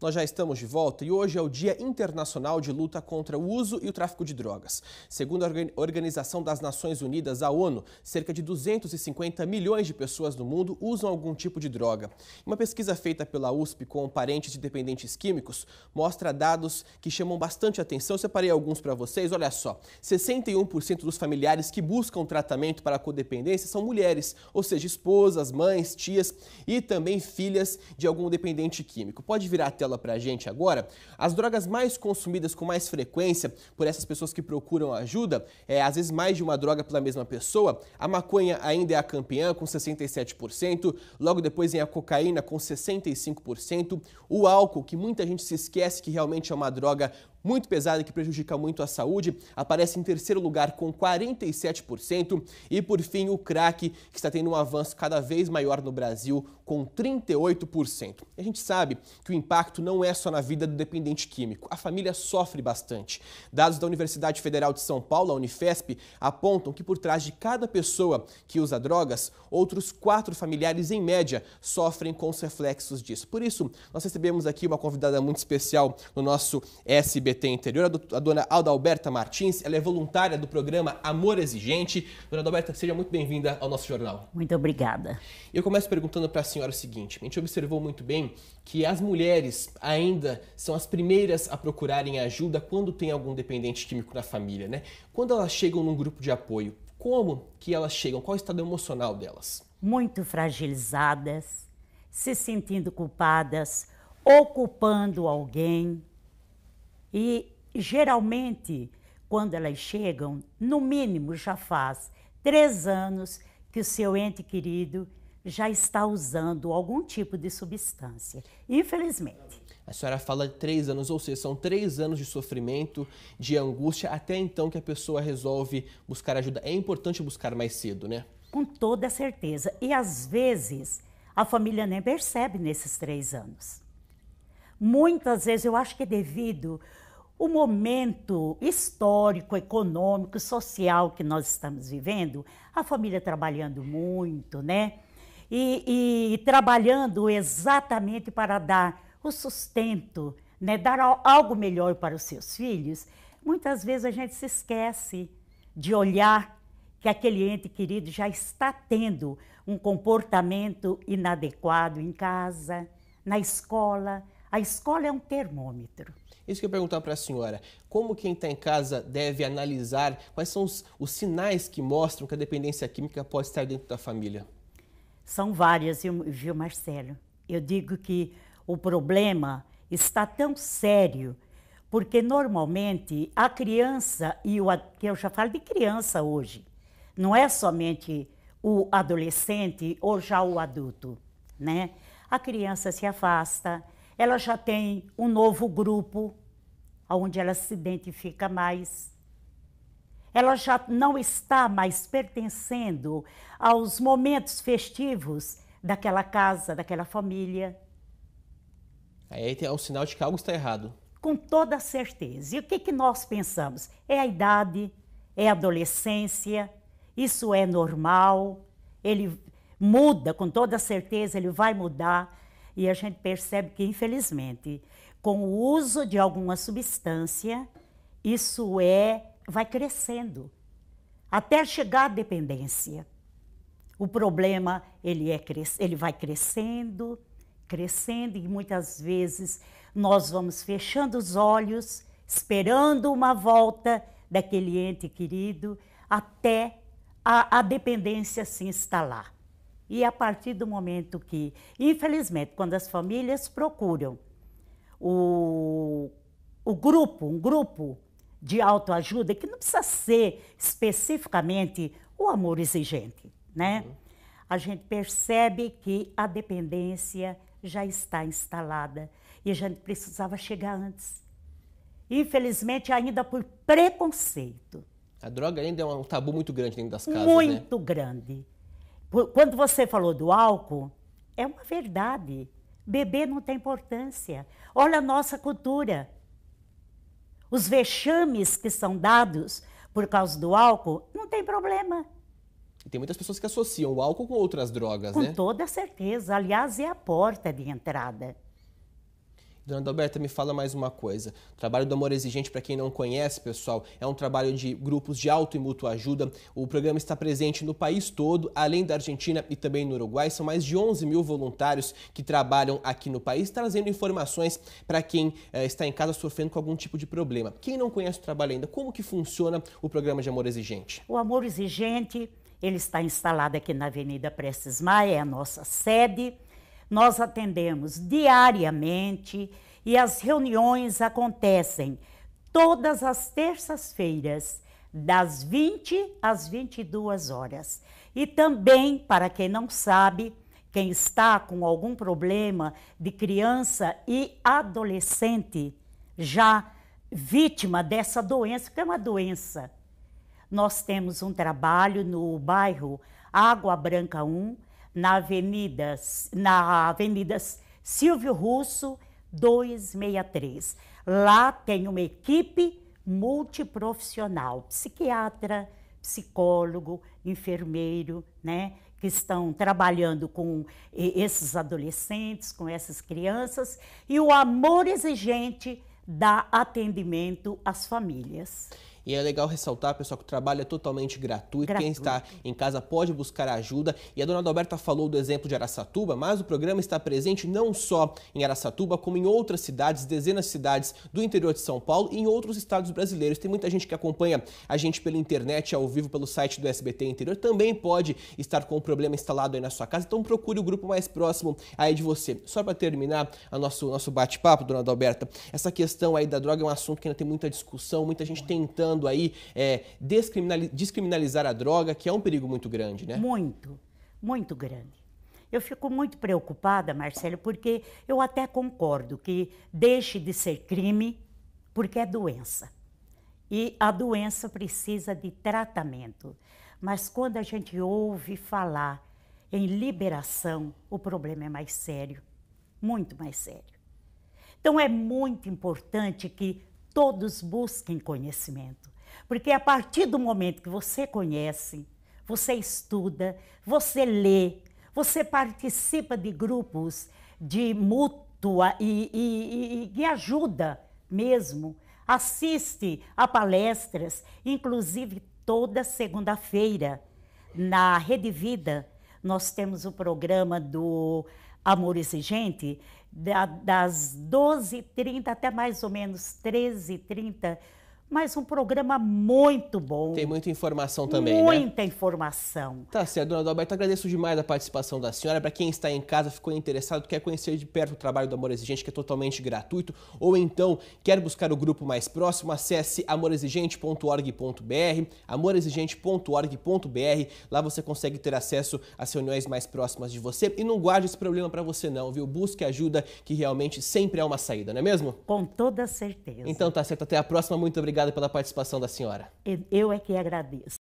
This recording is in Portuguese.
Nós já estamos de volta e hoje é o Dia Internacional de Luta contra o Uso e o Tráfico de Drogas. Segundo a Organização das Nações Unidas, a ONU, cerca de 250 milhões de pessoas no mundo usam algum tipo de droga. Uma pesquisa feita pela USP com parentes de dependentes químicos mostra dados que chamam bastante atenção. Eu separei alguns para vocês. Olha só: 61% dos familiares que buscam tratamento para a codependência são mulheres, ou seja, esposas, mães, tias e também filhas de algum dependente químico. Pode virar tela ela para a gente agora, as drogas mais consumidas com mais frequência por essas pessoas que procuram ajuda, é, às vezes mais de uma droga pela mesma pessoa, a maconha ainda é a campeã com 67%, logo depois vem a cocaína com 65%, o álcool, que muita gente se esquece que realmente é uma droga muito pesada que prejudica muito a saúde, aparece em terceiro lugar com 47%. E por fim, o crack, que está tendo um avanço cada vez maior no Brasil, com 38%. a gente sabe que o impacto não é só na vida do dependente químico, a família sofre bastante. Dados da Universidade Federal de São Paulo, a Unifesp, apontam que por trás de cada pessoa que usa drogas, outros quatro familiares, em média, sofrem com os reflexos disso. Por isso, nós recebemos aqui uma convidada muito especial no nosso SB SBT Interior, a, dona Alda Alberta Martins. Ela é voluntária do programa Amor Exigente. Dona Alberta seja muito bem-vinda ao nosso jornal. Muito obrigada. Eu começo perguntando para a senhora o seguinte: a gente observou muito bem que as mulheres ainda são as primeiras a procurarem ajuda quando tem algum dependente químico na família, né? Quando elas chegam num grupo de apoio, como que elas chegam? Qual é o estado emocional delas? Muito fragilizadas, se sentindo culpadas, ocupando alguém, e geralmente, quando elas chegam, no mínimo já faz três anos que o seu ente querido já está usando algum tipo de substância, infelizmente. A senhora fala de três anos, ou seja, são três anos de sofrimento, de angústia, até então que a pessoa resolve buscar ajuda. É importante buscar mais cedo, né? Com toda certeza. E às vezes a família nem percebe nesses três anos. Muitas vezes eu acho que é devido o momento histórico, econômico, social que nós estamos vivendo, a família trabalhando muito, né? E, e trabalhando exatamente para dar o sustento, né? Dar algo melhor para os seus filhos. Muitas vezes a gente se esquece de olhar que aquele ente querido já está tendo um comportamento inadequado em casa, na escola. A escola é um termômetro isso que eu ia perguntar para a senhora. Como quem está em casa deve analisar quais são os, os sinais que mostram que a dependência química pode estar dentro da família? São várias, viu, Marcelo? Eu digo que o problema está tão sério porque normalmente a criança e o que eu já falo de criança hoje, não é somente o adolescente ou já o adulto, né? A criança se afasta, ela já tem um novo grupo, onde ela se identifica mais. Ela já não está mais pertencendo aos momentos festivos daquela casa, daquela família. Aí é o sinal de que algo está errado. Com toda certeza. E o que, que nós pensamos? É a idade, é a adolescência, isso é normal, ele muda, com toda certeza ele vai mudar. E a gente percebe que, infelizmente, com o uso de alguma substância, isso é vai crescendo até chegar à dependência. O problema ele, é, ele vai crescendo, crescendo e muitas vezes nós vamos fechando os olhos, esperando uma volta daquele ente querido até a, a dependência se instalar. E a partir do momento que, infelizmente, quando as famílias procuram o, o grupo, um grupo de autoajuda que não precisa ser especificamente o amor exigente, né? Uhum. A gente percebe que a dependência já está instalada e a gente precisava chegar antes. Infelizmente, ainda por preconceito. A droga ainda é um tabu muito grande dentro das casas, Muito né? grande. Quando você falou do álcool, é uma verdade. Bebê não tem importância. Olha a nossa cultura. Os vexames que são dados por causa do álcool, não tem problema. Tem muitas pessoas que associam o álcool com outras drogas, com né? Com toda certeza. Aliás, é a porta de entrada. Dona Adalberta, me fala mais uma coisa. O trabalho do Amor Exigente, para quem não conhece, pessoal, é um trabalho de grupos de auto e mútua ajuda. O programa está presente no país todo, além da Argentina e também no Uruguai. São mais de 11 mil voluntários que trabalham aqui no país, trazendo informações para quem eh, está em casa sofrendo com algum tipo de problema. Quem não conhece o trabalho ainda, como que funciona o programa de Amor Exigente? O Amor Exigente, ele está instalado aqui na Avenida Prestes Maia, é a nossa sede. Nós atendemos diariamente e as reuniões acontecem todas as terças-feiras, das 20 às 22 horas. E também, para quem não sabe, quem está com algum problema de criança e adolescente já vítima dessa doença, que é uma doença. Nós temos um trabalho no bairro Água Branca 1, na Avenida, na Avenida Silvio Russo 263. Lá tem uma equipe multiprofissional, psiquiatra, psicólogo, enfermeiro, né, que estão trabalhando com esses adolescentes, com essas crianças, e o amor exigente dá atendimento às famílias. E é legal ressaltar, pessoal, que o trabalho é totalmente gratuito. gratuito. Quem está em casa pode buscar ajuda. E a dona Adalberta falou do exemplo de Araçatuba, mas o programa está presente não só em Araçatuba, como em outras cidades, dezenas de cidades do interior de São Paulo e em outros estados brasileiros. Tem muita gente que acompanha a gente pela internet, ao vivo, pelo site do SBT Interior. Também pode estar com o problema instalado aí na sua casa. Então procure o grupo mais próximo aí de você. Só para terminar o nosso, nosso bate-papo, dona Adalberta, essa questão aí da droga é um assunto que ainda tem muita discussão, muita gente tentando tentando aí é, descriminalizar a droga, que é um perigo muito grande, né? Muito, muito grande. Eu fico muito preocupada, Marcelo, porque eu até concordo que deixe de ser crime, porque é doença. E a doença precisa de tratamento. Mas quando a gente ouve falar em liberação, o problema é mais sério, muito mais sério. Então é muito importante que todos busquem conhecimento. Porque a partir do momento que você conhece, você estuda, você lê, você participa de grupos de mútua e, e, e, e ajuda mesmo. Assiste a palestras, inclusive toda segunda-feira na Rede Vida. Nós temos o programa do Amor Exigente, da, das 12h30 até mais ou menos 13h30 mas um programa muito bom. Tem muita informação também, né? Muita né? informação. Tá certo, dona Adalberto, agradeço demais a participação da senhora. Para quem está em casa, ficou interessado, quer conhecer de perto o trabalho do Amor Exigente, que é totalmente gratuito, ou então quer buscar o grupo mais próximo, acesse amorexigente.org.br, amorexigente.org.br. Lá você consegue ter acesso às reuniões mais próximas de você. E não guarde esse problema para você não, viu? Busque ajuda, que realmente sempre é uma saída, não é mesmo? Com toda certeza. Então tá certo, até a próxima. Muito obrigado obrigado pela participação da senhora. Eu é que agradeço.